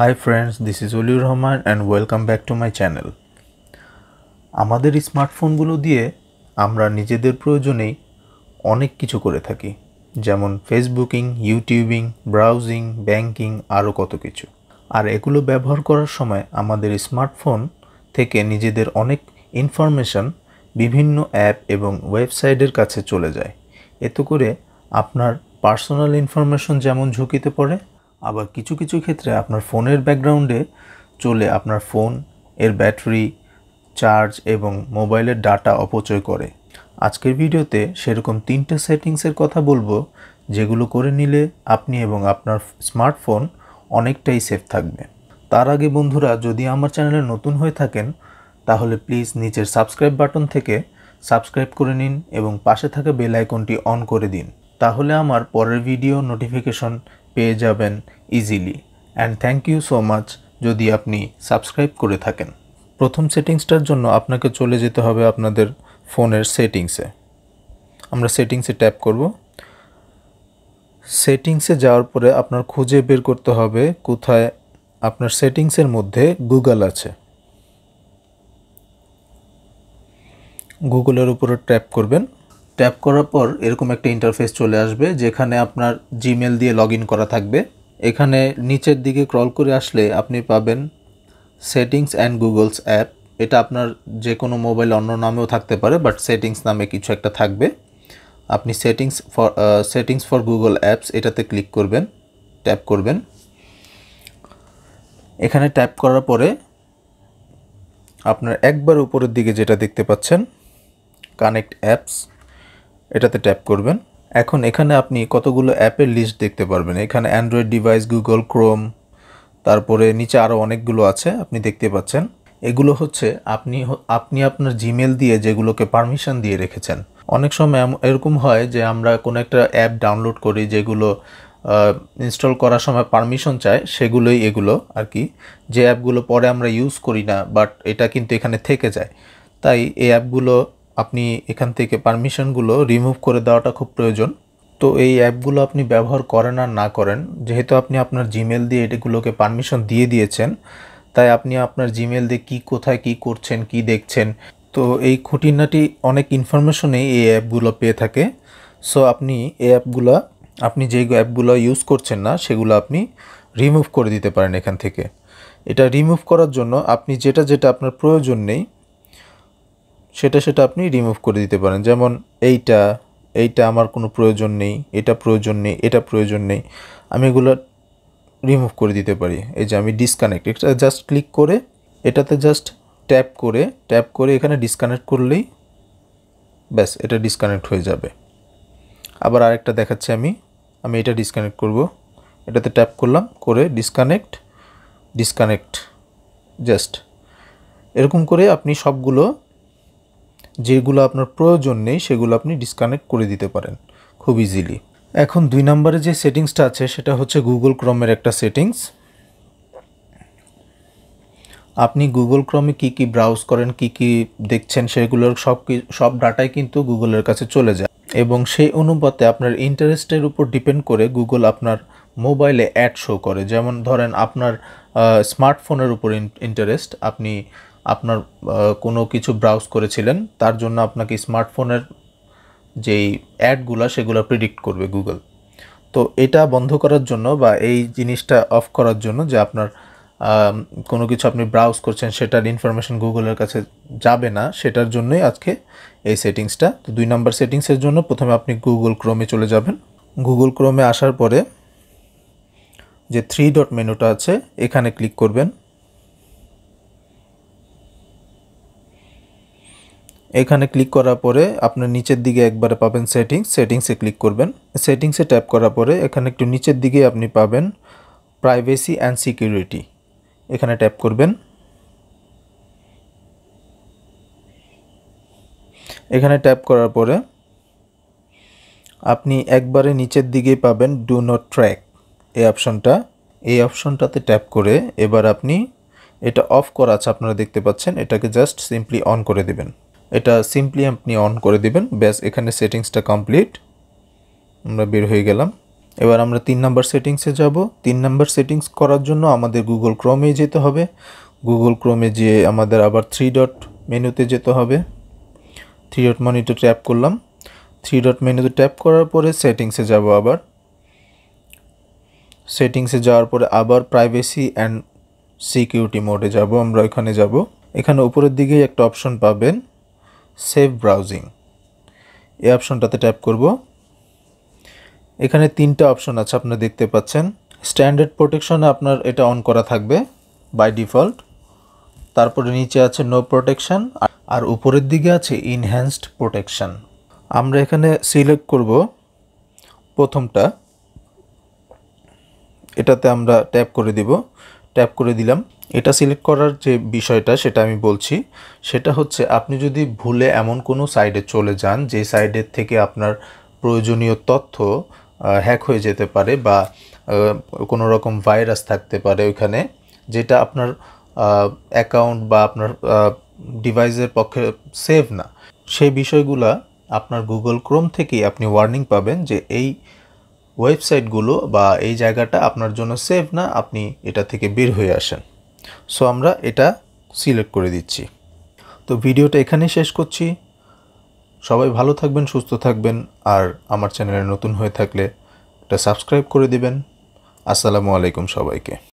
high friends this is Aliur Rahman and welcome back to my channel আমাদের স্মার্টফোনগুলো দিয়ে আমরা নিজেদের প্রয়োজনেই অনেক কিছু করে থাকি যেমন ফেসবুকিং ইউটিউবিং ব্রাউজিং ব্যাংকিং আরও কত কিছু আর এগুলো ব্যবহার করার সময় আমাদের স্মার্টফোন থেকে নিজেদের অনেক ইনফরমেশান বিভিন্ন অ্যাপ এবং ওয়েবসাইটের কাছে চলে যায় এতে করে আপনার পার্সোনাল ইনফরমেশন যেমন ঝুঁকিতে পড়ে আবার কিছু কিছু ক্ষেত্রে আপনার ফোনের ব্যাকগ্রাউন্ডে চলে আপনার ফোন এর ব্যাটারি চার্জ এবং মোবাইলের ডাটা অপচয় করে আজকের ভিডিওতে সেরকম তিনটে সেটিংসের কথা বলবো যেগুলো করে নিলে আপনি এবং আপনার স্মার্টফোন অনেকটাই সেফ থাকবে তার আগে বন্ধুরা যদি আমার চ্যানেলে নতুন হয়ে থাকেন তাহলে প্লিজ নিচের সাবস্ক্রাইব বাটন থেকে সাবস্ক্রাইব করে নিন এবং পাশে থাকা বেল আইকনটি অন করে দিন তাহলে আমার পরের ভিডিও নোটিফিকেশন পেয়ে যাবেন easily and thank you so much যদি আপনি সাবস্ক্রাইব করে থাকেন প্রথম সেটিংসটার জন্য আপনাকে চলে যেতে হবে আপনাদের ফোনের সেটিংসে আমরা সেটিংসে ট্যাপ করব সেটিংসে যাওয়ার পরে আপনার খুঁজে বের করতে হবে কোথায় আপনার সেটিংসের মধ্যে গুগল আছে গুগলের উপরে ট্যাপ করবেন ট্যাপ করার পর এরকম একটা ইন্টারফেস চলে আসবে যেখানে আপনার জিমেল দিয়ে লগ করা থাকবে এখানে নিচের দিকে ক্রল করে আসলে আপনি পাবেন সেটিংস অ্যান্ড গুগলস অ্যাপ এটা আপনার যে কোনো মোবাইল অন্য নামেও থাকতে পারে বাট সেটিংস নামে কিছু একটা থাকবে আপনি settings for settings for Google apps এটাতে ক্লিক করবেন ট্যাপ করবেন এখানে ট্যাপ করার পরে আপনার একবার উপরের দিকে যেটা দেখতে পাচ্ছেন কানেক্ট অ্যাপস এটাতে ট্যাপ করবেন এখন এখানে আপনি কতগুলো অ্যাপের লিস্ট দেখতে পারবেন এখানে অ্যান্ড্রয়েড ডিভাইস গুগল ক্রোম তারপরে নিচে আরও অনেকগুলো আছে আপনি দেখতে পাচ্ছেন এগুলো হচ্ছে আপনি আপনি আপনার জিমেল দিয়ে যেগুলোকে পারমিশন দিয়ে রেখেছেন অনেক সময় এরকম হয় যে আমরা কোনো একটা অ্যাপ ডাউনলোড করি যেগুলো ইনস্টল করার সময় পারমিশন চায় সেগুলোই এগুলো আর কি যে অ্যাপগুলো পরে আমরা ইউজ করি না বাট এটা কিন্তু এখানে থেকে যায় তাই এই অ্যাপগুলো আপনি এখান থেকে পারমিশনগুলো রিমুভ করে দেওয়াটা খুব প্রয়োজন তো এই অ্যাপগুলো আপনি ব্যবহার করেন আর না করেন যেহেতু আপনি আপনার জিমেল দিয়ে এটিগুলোকে পারমিশন দিয়ে দিয়েছেন তাই আপনি আপনার জিমেল দিয়ে কী কোথায় কি করছেন কি দেখছেন তো এই খুঁটিনাটি অনেক ইনফরমেশনেই এই অ্যাপগুলো পেয়ে থাকে সো আপনি এই অ্যাপগুলো আপনি যে অ্যাপগুলো ইউজ করছেন না সেগুলো আপনি রিমুভ করে দিতে পারেন এখান থেকে এটা রিমুভ করার জন্য আপনি যেটা যেটা আপনার প্রয়োজন নেই সেটা সেটা আপনি রিমুভ করে দিতে পারেন যেমন এইটা এইটা আমার কোনো প্রয়োজন নেই এটা প্রয়োজন নেই এটা প্রয়োজন নেই আমি এগুলো রিমুভ করে দিতে পারি এই যে আমি ডিসকানেক্ট এটা জাস্ট ক্লিক করে এটাতে জাস্ট ট্যাপ করে ট্যাপ করে এখানে ডিসকানেক্ট করলেই ব্যাস এটা ডিসকানেক্ট হয়ে যাবে আবার আরেকটা দেখাচ্ছি আমি আমি এটা ডিসকানেক্ট করব এটাতে ট্যাপ করলাম করে ডিসকানেক্ট ডিসকানেক্ট জাস্ট এরকম করে আপনি সবগুলো যেগুলো আপনার প্রয়োজন নেই সেগুলো আপনি ডিসকানেক্ট করে দিতে পারেন খুব ইজিলি এখন দুই নম্বরে যে সেটিংসটা আছে সেটা হচ্ছে গুগল ক্রমের একটা সেটিংস আপনি গুগল ক্রমে কি কি ব্রাউজ করেন কি কি দেখছেন সেগুলোর সব সব ডাটাই কিন্তু গুগলের কাছে চলে যায় এবং সেই অনুপাতে আপনার ইন্টারেস্টের উপর ডিপেন্ড করে গুগল আপনার মোবাইলে অ্যাড শো করে যেমন ধরেন আপনার স্মার্টফোনের উপর ইন্টারেস্ট আপনি আপনার কোনো কিছু ব্রাউজ করেছিলেন তার জন্য আপনাকে স্মার্টফোনের যেই অ্যাডগুলো সেগুলো প্রিডিক্ট করবে গুগল তো এটা বন্ধ করার জন্য বা এই জিনিসটা অফ করার জন্য যে আপনার কোনো কিছু আপনি ব্রাউজ করছেন সেটার ইনফরমেশন গুগলের কাছে যাবে না সেটার জন্যই আজকে এই সেটিংসটা তো দুই নাম্বার সেটিংসের জন্য প্রথমে আপনি গুগল ক্রোমে চলে যাবেন গুগল ক্রোমে আসার পরে যে থ্রি ডট মেনুটা আছে এখানে ক্লিক করবেন এখানে ক্লিক করার পরে আপনার নিচের দিকে একবারে পাবেন সেটিংস সেটিংসে ক্লিক করবেন সেটিংসে ট্যাপ করার পরে এখানে একটু নিচের দিকে আপনি পাবেন প্রাইভেসি অ্যান্ড সিকিউরিটি এখানে ট্যাপ করবেন এখানে ট্যাপ করার পরে আপনি একবারে নিচের দিকে পাবেন ডু নট ট্র্যাক এই অপশনটা এই অপশনটাতে ট্যাপ করে এবার আপনি এটা অফ করা আছে আপনারা দেখতে পাচ্ছেন এটাকে জাস্ট সিম্পলি অন করে দেবেন এটা সিম্পলি আপনি অন করে দিবেন ব্যাস এখানে সেটিংসটা কমপ্লিট আমরা বের হয়ে গেলাম এবার আমরা তিন নাম্বার সেটিংসে যাব তিন নাম্বার সেটিংস করার জন্য আমাদের গুগল ক্রোমে যেতে হবে গুগল ক্রোমে যেয়ে আমাদের আবার থ্রি ডট মেনুতে যেতে হবে থ্রি ডট মনিটর ট্যাপ করলাম থ্রি ডট মেনুতে ট্যাপ করার পরে সেটিংসে যাব আবার সেটিংসে যাওয়ার পরে আবার প্রাইভেসি অ্যান্ড সিকিউরিটি মোডে যাব আমরা ওইখানে যাব এখানে উপরের দিকেই একটা অপশন পাবেন সেভ ব্রাউজিং এই অপশনটাতে ট্যাপ করব এখানে তিনটা অপশন আছে আপনারা দেখতে পাচ্ছেন স্ট্যান্ডার্ড প্রোটেকশনে আপনার এটা অন করা থাকবে বাই ডিফল্ট তারপরে নিচে আছে নো প্রোটেকশন আর উপরের দিকে আছে ইনহ্যান্সড প্রোটেকশন আমরা এখানে সিলেক্ট করব প্রথমটা এটাতে আমরা ট্যাপ করে দিব ট্যাপ করে দিলাম এটা সিলেক্ট করার যে বিষয়টা সেটা আমি বলছি সেটা হচ্ছে আপনি যদি ভুলে এমন কোনো সাইডে চলে যান যে সাইডের থেকে আপনার প্রয়োজনীয় তথ্য হ্যাক হয়ে যেতে পারে বা কোনো রকম ভাইরাস থাকতে পারে ওইখানে যেটা আপনার অ্যাকাউন্ট বা আপনার ডিভাইসের পক্ষে সেভ না সেই বিষয়গুলা আপনার গুগল ক্রোম থেকেই আপনি ওয়ার্নিং পাবেন যে এই ওয়েবসাইটগুলো বা এই জায়গাটা আপনার জন্য সেভ না আপনি এটা থেকে বের হয়ে আসেন সো আমরা এটা সিলেক্ট করে দিচ্ছি তো ভিডিওটা এখানেই শেষ করছি সবাই ভালো থাকবেন সুস্থ থাকবেন আর আমার চ্যানেলে নতুন হয়ে থাকলে এটা সাবস্ক্রাইব করে দিবেন আসসালামু আলাইকুম সবাইকে